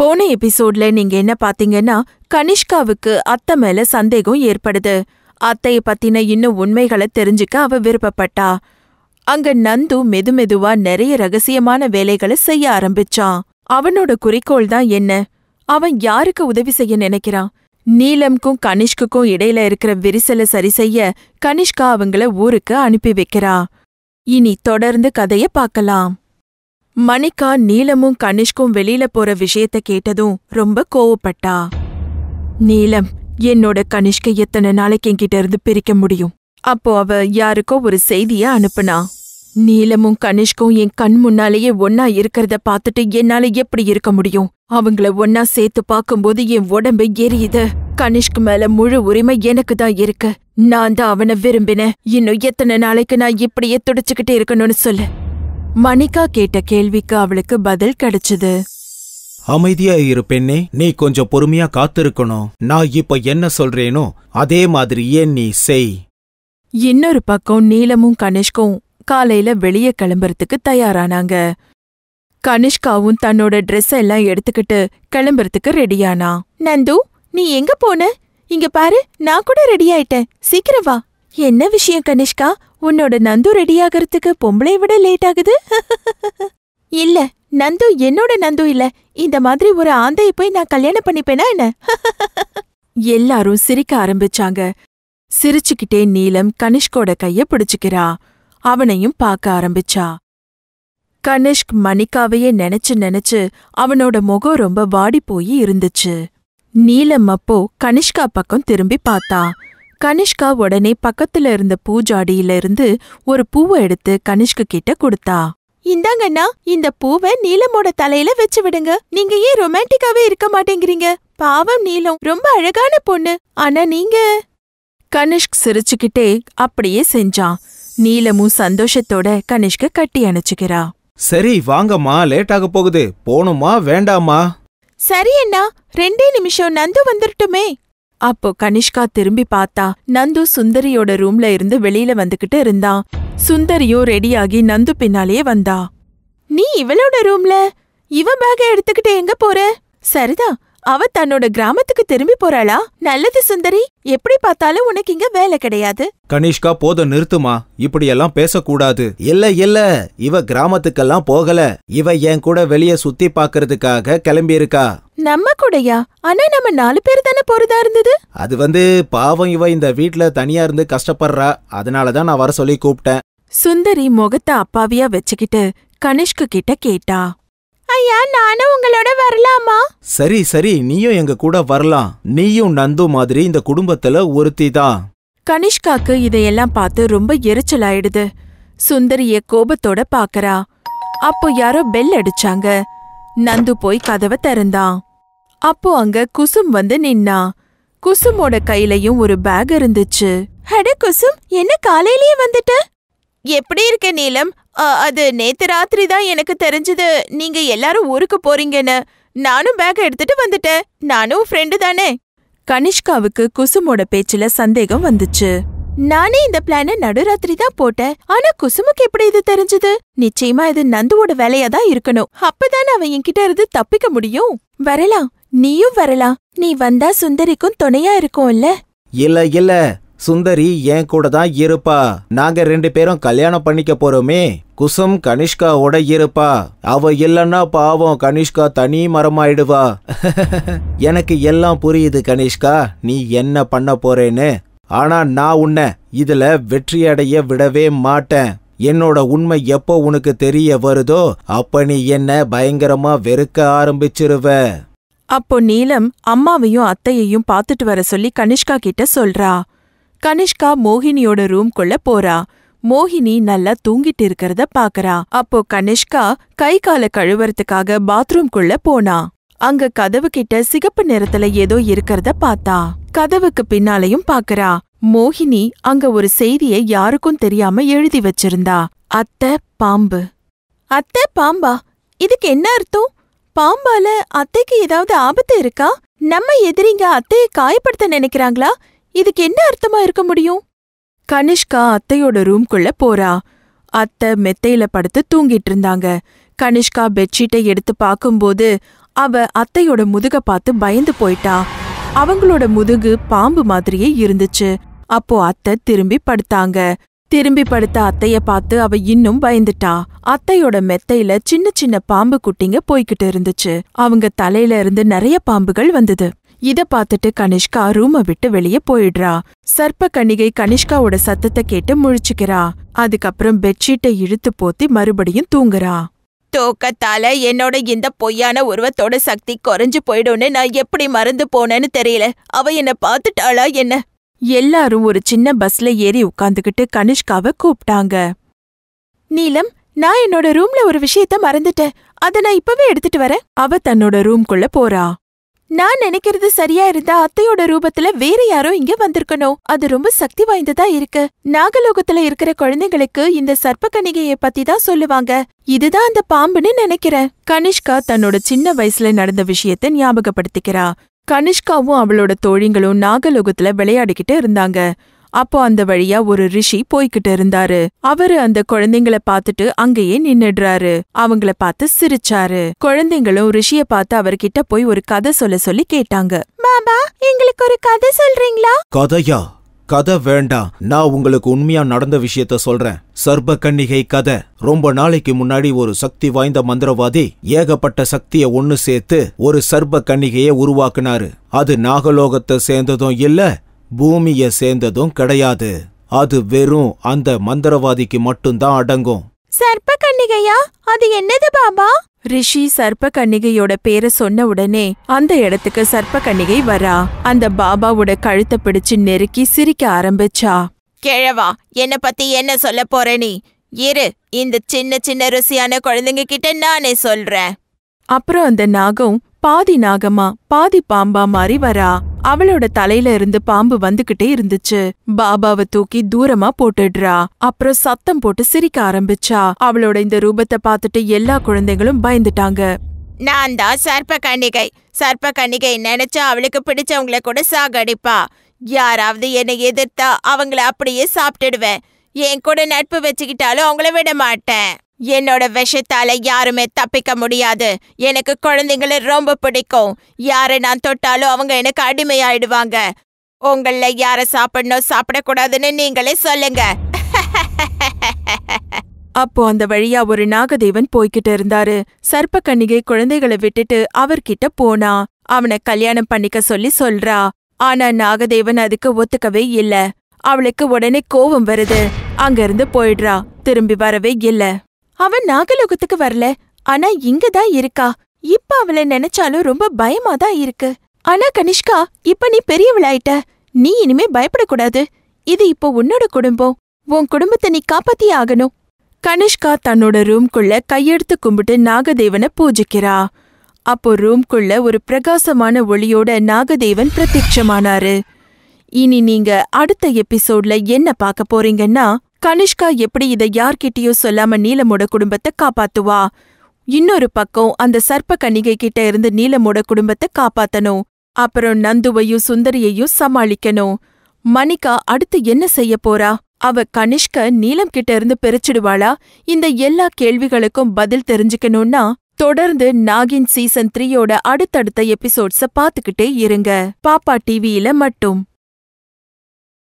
போன எபிசோட்ல நீங்க என்ன பாத்தீங்கன்னா கனிஷ்காவுக்கு அத்தை மேல சந்தேகம் ஏற்படுது அத்தைய பத்தின இன்னும் உண்மைகளை தெரிஞ்சுக்க அவ விருப்பப்பட்டா அங்க நந்து மெதுமெதுவா நிறைய ரகசியமான வேலைகளை செய்ய ஆரம்பிச்சான் அவனோட குறிக்கோள் தான் என்ன அவன் யாருக்கு உதவி செய்ய நினைக்கிறான் நீலம்க்கும் கனிஷ்குக்கும் இடையில இருக்கிற விரிசலை சரி செய்ய கனிஷ்கா அவங்கள ஊருக்கு அனுப்பி வைக்கிறா இனி தொடர்ந்து கதைய பார்க்கலாம் மணிகா நீலமும் கனிஷ்கும் வெளியில போற விஷயத்த கேட்டதும் ரொம்ப கோவப்பட்டா நீலம் என்னோட கனிஷ்க எத்தனை நாளைக்கு என்கிட்ட இருந்து பிரிக்க முடியும் அப்போ அவ யாருக்கோ ஒரு செய்திய அனுப்புனா நீலமும் கனிஷ்கும் என் கண் முன்னாலேயே ஒன்னா இருக்கிறத பார்த்துட்டு என்னால எப்படி இருக்க முடியும் அவங்கள ஒன்னா சேர்த்து பார்க்கும்போது என் உடம்பு எரியுது கனிஷ்கு மேல முழு உரிமை எனக்கு தான் இருக்கு நான் தான் அவனை விரும்பினேன் இன்னும் எத்தனை நாளைக்கு நான் இப்படியே துடிச்சுக்கிட்டே இருக்கணும்னு சொல்லு மணிகா கேட்ட கேள்விக்கு அவளுக்கு பதில் கிடைச்சது அமைதியா இரு பெண்ணே நீ கொஞ்சம் பொறுமையா காத்திருக்கணும் நான் இப்ப என்ன சொல்றேனோ அதே மாதிரியே நீ செய் இன்னொரு பக்கம் நீலமும் கனிஷ்கும் காலையில வெளியே கிளம்புறதுக்கு தயாரானாங்க கனிஷ்காவும் தன்னோட ட்ரெஸ் எல்லாம் எடுத்துக்கிட்டு கிளம்புறதுக்கு ரெடியானா நந்து நீ எங்க போன இங்க பாரு நான் கூட ரெடி ஆயிட்டேன் சீக்கிரம் வா என்ன விஷயம் கனிஷ்கா உன்னோட நந்து ரெடி ஆகிறதுக்கு பொம்பளை விட லேட் ஆகுது இல்ல நந்து என்னோட நந்து இல்ல இந்த மாதிரி ஒரு ஆந்தையை போய் நான் கல்யாணம் பண்ணிப்பேனா என்ன எல்லாரும் சிரிக்க ஆரம்பிச்சாங்க சிரிச்சுக்கிட்டே நீலம் கனிஷ்கோட கைய பிடிச்சுக்கிறா அவனையும் பார்க்க ஆரம்பிச்சா கனிஷ்க் மணிக்காவையே நினைச்சு நினைச்சு அவனோட முகம் ரொம்ப வாடி போய் இருந்துச்சு நீலம் அப்போ கனிஷ்கா பக்கம் திரும்பி பார்த்தா கனிஷ்கா உடனே பக்கத்துல இருந்த பூஜாடியில இருந்து ஒரு பூவை எடுத்து கனிஷ்க கிட்ட கொடுத்தா இந்தாங்கண்ணா இந்த பூவை நீலமோட தலையில வச்சு விடுங்க நீங்க ஏன் ரொமான்டிக்காவே இருக்க மாட்டேங்கிறீங்க பாவம் நீலம் ரொம்ப அழகான பொண்ணு ஆனா நீங்க கனிஷ்க் சிரிச்சுக்கிட்டே அப்படியே செஞ்சான் நீலமும் சந்தோஷத்தோட கனிஷ்க கட்டி அணைச்சுக்கிறா சரி வாங்கம்மா லேட் போகுது போணுமா வேண்டாமா சரி அண்ணா ரெண்டே நிமிஷம் நந்து வந்துருட்டுமே அப்போ கனிஷ்கா திரும்பி பார்த்தா நந்து சுந்தரியோட ரூம்ல இருந்து வெளியில வந்துகிட்டு இருந்தான் சுந்தரியும் ரெடியாகி நந்து பின்னாலேயே வந்தா நீ இவளோட ரூம்ல இவ பேக எடுத்துக்கிட்டு எங்க போற சரிதான் அவ தன்னோட கிராமத்துக்கு திரும்பி போறாளா நல்லது சுந்தரி எப்படி பார்த்தாலும் உனக்கு இங்க வேலை கிடையாது கனிஷ்கா போத நிறுத்துமா இப்படி எல்லாம் பேசக்கூடாது இல்ல இல்ல இவ கிராமத்துக்கெல்லாம் போகல இவ என் கூட வெளிய சுத்தி பாக்குறதுக்காக கிளம்பி இருக்கா நம்ம கூடயா ஆனா நம்ம நாலு பேர் தானே போறதா இருந்தது அது வந்து பாவம் இவ இந்த வீட்ல தனியா இருந்து கஷ்டப்படுறா அதனாலதான் நான் வர சொல்லி கூப்பிட்டேன் சுந்தரி முகத்தை அப்பாவியா வச்சுக்கிட்டு கனிஷ்க கிட்ட கேட்டா ஐயா நானும் உங்களோட வரலாமா சரி சரி நீயும் எங்க கூட வரலாம் நீயும் நந்து மாதிரி இந்த குடும்பத்துல ஒருத்தி தான் கனிஷ்காக்கு இதையெல்லாம் பார்த்து ரொம்ப ஆயிடுது சுந்தரிய கோபத்தோட பாக்கறா அப்போ யாரோ பெல் அடிச்சாங்க நந்து போய் கதவை திறந்தான் அப்போ அங்க குசும் வந்து நின்னா குசுமோட கையிலயும் ஒரு பேக் இருந்துச்சு ஹட குசும் என்ன காலையிலயே வந்துட்ட எப்படி இருக்க நீலம் அது நேத்து ராத்திரி தான் எனக்கு தெரிஞ்சது நீங்க எல்லாரும் ஊருக்கு போறீங்கன்னு நானும் பேக் எடுத்துட்டு வந்துட்டேன் நானும் ஃப்ரெண்டு தானே கனிஷ்காவுக்கு குசுமோட பேச்சுல சந்தேகம் வந்துச்சு நானே இந்த பிளான நடுராத்திரி தான் போட்டேன் ஆனா குசுமுக்கு எப்படி இது தெரிஞ்சது நிச்சயமா இது நந்துவோட வேலையா தான் இருக்கணும் அப்பதான் அவன் என்கிட்ட இருந்து தப்பிக்க முடியும் வரலாம் நீயும் வரலாம் நீ வந்தா சுந்தரிக்கும் துணையா இல்ல இல்ல இல்ல சுந்தரி என் கூட தான் இருப்பா நாங்க ரெண்டு பேரும் கல்யாணம் பண்ணிக்க போறோமே குசும் கனிஷ்காவோட இருப்பா அவ இல்லன்னா பாவம் கனிஷ்கா தனி மரமாயிடுவா எனக்கு எல்லாம் புரியுது கனிஷ்கா நீ என்ன பண்ண போறேன்னு ஆனா நான் உன்னை இதுல வெற்றி அடைய விடவே மாட்டேன் என்னோட உண்மை எப்போ உனக்கு தெரிய வருதோ அப்ப நீ என்ன பயங்கரமா வெறுக்க ஆரம்பிச்சிருவ அப்போ நீலம் அம்மாவையும் அத்தையையும் பார்த்துட்டு வர சொல்லி கனிஷ்கா கிட்ட சொல்றா கனிஷ்கா மோகினியோட ரூம்குள்ள போறா மோகினி நல்லா தூங்கிட்டு இருக்கிறத பாக்கறா அப்போ கனிஷ்கா கை கால கழுவுறதுக்காக பாத்ரூம்குள்ள போனா அங்க கதவு கிட்ட சிகப்பு நிறத்துல ஏதோ இருக்கிறத பார்த்தா கதவுக்கு பின்னாலையும் பாக்கறா மோகினி அங்க ஒரு செய்தியை யாருக்கும் தெரியாம எழுதி வச்சிருந்தா அத்த பாம்பு அத்த பாம்பா இதுக்கு என்ன அர்த்தம் பாம்பால அத்தைக்கு ஏதாவது ஆபத்து இருக்கா நம்ம எதிரிங்க அத்தையை காயப்படுத்த நினைக்கிறாங்களா இதுக்கு என்ன அர்த்தமா இருக்க முடியும் கனிஷ்கா அத்தையோட ரூம்குள்ள போறா அத்தை மெத்தையில படுத்து தூங்கிட்டு இருந்தாங்க கனிஷ்கா பெட்ஷீட்டை எடுத்து பார்க்கும்போது அவ அத்தையோட முதுக பார்த்து பயந்து போயிட்டா அவங்களோட முதுகு பாம்பு மாதிரியே இருந்துச்சு அப்போ அத்தை திரும்பி படுத்தாங்க திரும்பி படுத்த அத்தைய பார்த்து அவ இன்னும் பயந்துட்டா அத்தையோட மெத்தையில சின்ன சின்ன பாம்பு குட்டிங்க போய்கிட்டு இருந்துச்சு அவங்க தலையில இருந்து நிறைய பாம்புகள் வந்தது இத பாத்துட்டு கனிஷ்கா ரூம விட்டு வெளியே போயிடுறா சர்ப்ப கணிகை கனிஷ்காவோட சத்தத்தை கேட்டு முழிச்சுக்கிறா அதுக்கப்புறம் பெட்ஷீட்டை இழுத்து போத்தி மறுபடியும் தூங்குறா தோக்கத்தால என்னோட இந்த பொய்யான உருவத்தோட சக்தி குறைஞ்சு போயிடும்னு நான் எப்படி மறந்து போனேன்னு தெரியல அவ என்ன பாத்துட்டாளா என்ன எல்லாரும் ஒரு சின்ன பஸ்ல ஏறி உட்காந்துகிட்டு கனிஷ்காவை கூப்பிட்டாங்க நீலம் நான் என்னோட ரூம்ல ஒரு விஷயத்த மறந்துட்டேன் அத நான் இப்பவே எடுத்துட்டு வரேன் அவ தன்னோட ரூம்குள்ள போறா நான் நினைக்கிறது சரியா இருந்தா அத்தையோட ரூபத்துல வேற யாரோ இங்க வந்திருக்கணும் அது ரொம்ப சக்தி வாய்ந்ததா இருக்கு நாகலோகத்துல இருக்கிற குழந்தைங்களுக்கு இந்த சர்ப்பக்கணிகைய பத்தி தான் சொல்லுவாங்க இதுதான் அந்த பாம்புன்னு நினைக்கிறேன் கனிஷ்கா தன்னோட சின்ன வயசுல நடந்த விஷயத்த ஞாபகப்படுத்திக்கிறா கனிஷ்காவும் அவளோட தோழிங்களும் நாகலோகத்துல விளையாடிக்கிட்டு இருந்தாங்க அப்போ அந்த வழியா ஒரு ரிஷி போய்கிட்டு இருந்தாரு அவரு அந்த குழந்தைங்கள பாத்துட்டு அங்கேயே நின்னுடுறாரு அவங்கள பார்த்து சிரிச்சாரு குழந்தைங்களும் ரிஷிய பார்த்து அவர்கிட்ட போய் ஒரு கதை சொல்ல சொல்லி கேட்டாங்க பாபா எங்களுக்கு ஒரு கதை சொல்றீங்களா கதையா கதை வேண்டாம் நான் உங்களுக்கு உண்மையா நடந்த விஷயத்த சொல்றேன் சர்ப கன்னிகை கதை ரொம்ப நாளைக்கு முன்னாடி ஒரு சக்தி வாய்ந்த மந்திரவாதி ஏகப்பட்ட சக்திய ஒன்னு சேர்த்து ஒரு சர்ப கன்னிகையை உருவாக்குனாரு அது நாகலோகத்தை சேர்ந்ததும் இல்ல பூமியை சேர்ந்ததும் கிடையாது அது வெறும் அந்த மந்திரவாதிக்கு மட்டும்தான் அடங்கும் சர்ப்ப கன்னிகையா அது என்னது பாபா ரிஷி சர்ப்ப கன்னிகையோட பேரை சொன்ன உடனே அந்த இடத்துக்கு சர்ப்ப கன்னிகை வரா அந்த பாபாவோட கழுத்தை பிடிச்சு நெருக்கி சிரிக்க ஆரம்பிச்சா கிழவா என்ன பத்தி என்ன சொல்ல போற நீ இரு இந்த சின்ன சின்ன ருசியான குழந்தைங்க கிட்ட நானே சொல்றேன் அப்புறம் அந்த நாகம் பாதி நாகமா பாதி பாம்பா மாறி வரா அவளோட தலையில இருந்து பாம்பு வந்துகிட்டே இருந்துச்சு பாபாவை தூக்கி தூரமா போட்டுடுறா அப்புறம் சத்தம் போட்டு சிரிக்க ஆரம்பிச்சா அவளோட இந்த ரூபத்தை பார்த்துட்டு எல்லா குழந்தைகளும் பயந்துட்டாங்க நான் தான் சர்ப்ப கண்ணிகை சர்ப்ப கண்ணிகை நினைச்சா அவளுக்கு பிடிச்சவங்கள கூட சாகடிப்பா யாராவது என்னை எதிர்த்தா அவங்கள அப்படியே சாப்பிட்டுடுவேன் என் கூட நட்பு வச்சுக்கிட்டாலும் அவங்கள விட மாட்டேன் என்னோட விஷத்தால யாருமே தப்பிக்க முடியாது எனக்கு குழந்தைங்களை ரொம்ப பிடிக்கும் யாரை நான் தொட்டாலும் அவங்க எனக்கு அடிமையாயிடுவாங்க உங்கள யார சாப்பிடணும் சாப்பிடக்கூடாதுன்னு நீங்களே சொல்லுங்க அப்போ அந்த வழியா ஒரு நாகதேவன் போய்கிட்டு இருந்தாரு சர்ப்பக்கன்னிகை குழந்தைகளை விட்டுட்டு அவர்கிட்ட போனா அவனை கல்யாணம் பண்ணிக்க சொல்லி சொல்றா ஆனா நாகதேவன் அதுக்கு ஒத்துக்கவே இல்ல அவளுக்கு உடனே கோபம் வருது அங்கிருந்து போயிடுறா திரும்பி வரவே இல்லை அவன் நாகலோகத்துக்கு வரல ஆனா இங்க தான் இருக்கா இப்ப அவளை நினைச்சாலும் ரொம்ப பயமா தான் இருக்கு ஆனா கனிஷ்கா இப்ப நீ பெரியவளாயிட்ட நீ இனிமே பயப்படக்கூடாது இது இப்போ உன்னோட குடும்பம் உன் குடும்பத்தை நீ காப்பாத்தியே ஆகணும் கனிஷ்கா தன்னோட ரூம்குள்ள கையெடுத்து கும்பிட்டு நாகதேவனை பூஜிக்கிறா அப்போ ரூம்குள்ள ஒரு பிரகாசமான ஒளியோட நாகதேவன் பிரத்யட்சமானாரு இனி நீங்க அடுத்த எபிசோட்ல என்ன பார்க்க போறீங்கன்னா கனிஷ்கா எப்படி இதை யார்கிட்டயும் சொல்லாம நீலமோட குடும்பத்தை காப்பாத்துவா இன்னொரு பக்கம் அந்த சர்ப்ப கணிகை கிட்ட இருந்து நீலமோட குடும்பத்தை காப்பாத்தணும் அப்புறம் நந்துவையும் சுந்தரியையும் சமாளிக்கணும் மணிகா அடுத்து என்ன செய்ய போறா அவ கனிஷ்க நீலம் கிட்ட இருந்து பிரிச்சிடுவாளா இந்த எல்லா கேள்விகளுக்கும் பதில் தெரிஞ்சுக்கணும்னா தொடர்ந்து நாகின் சீசன் த்ரீயோட அடுத்தடுத்த எபிசோட்ஸ பாத்துக்கிட்டே இருங்க பாப்பா டிவியில மட்டும்